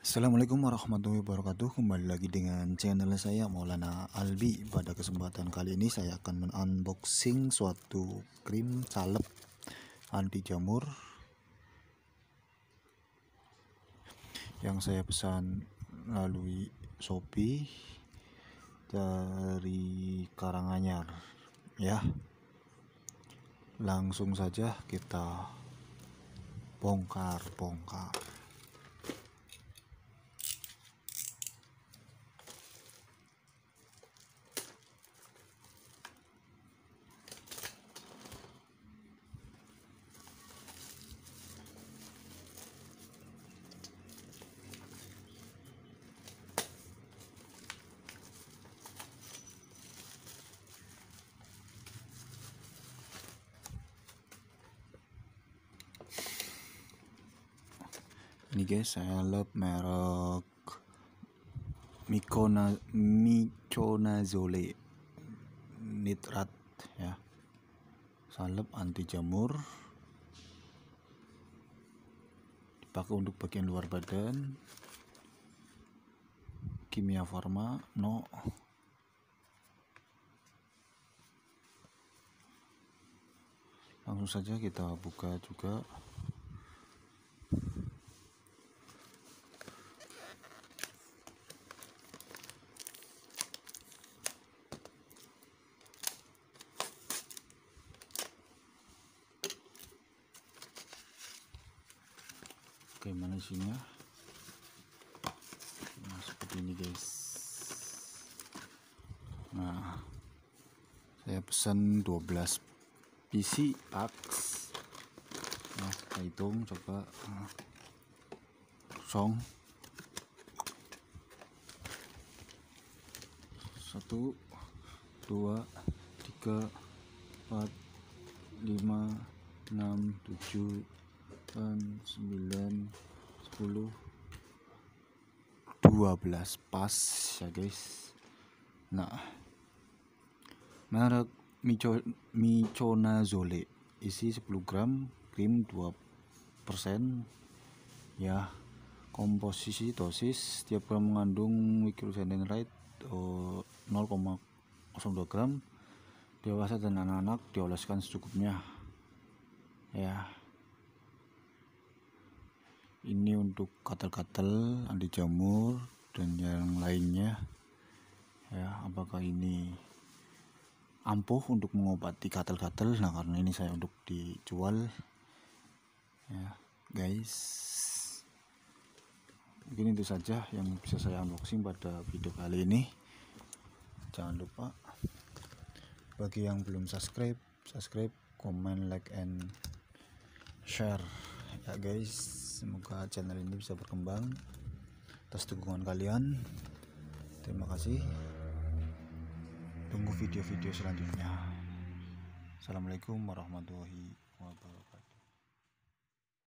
Assalamualaikum warahmatullahi wabarakatuh Kembali lagi dengan channel saya Maulana Albi Pada kesempatan kali ini saya akan men-unboxing suatu krim salep anti jamur Yang saya pesan melalui Shopee dari Karanganyar Ya Langsung saja kita bongkar-bongkar ini guys saya love merek Micona, Miconazole nitrat ya salep anti jamur dipakai untuk bagian luar badan kimia farma no langsung saja kita buka juga oke mana isinya nah seperti ini guys nah saya pesan 12 PC box nah kita hitung coba nah, song satu dua tiga empat lima enam tujuh dan sembilan 10 12 pas ya guys nah merek Micho, Miconazole isi 10 gram krim 2 persen ya komposisi dosis setiap gram mengandung nitrogenerate oh, 0,02 gram dewasa dan anak-anak dioleskan secukupnya ya ini untuk katel-katel anti jamur dan yang lainnya ya apakah ini ampuh untuk mengobati katel-katel nah karena ini saya untuk dijual ya guys mungkin itu saja yang bisa saya unboxing pada video kali ini jangan lupa bagi yang belum subscribe subscribe comment like and share ya guys semoga channel ini bisa berkembang atas dukungan kalian terima kasih tunggu video-video selanjutnya assalamualaikum warahmatullahi wabarakatuh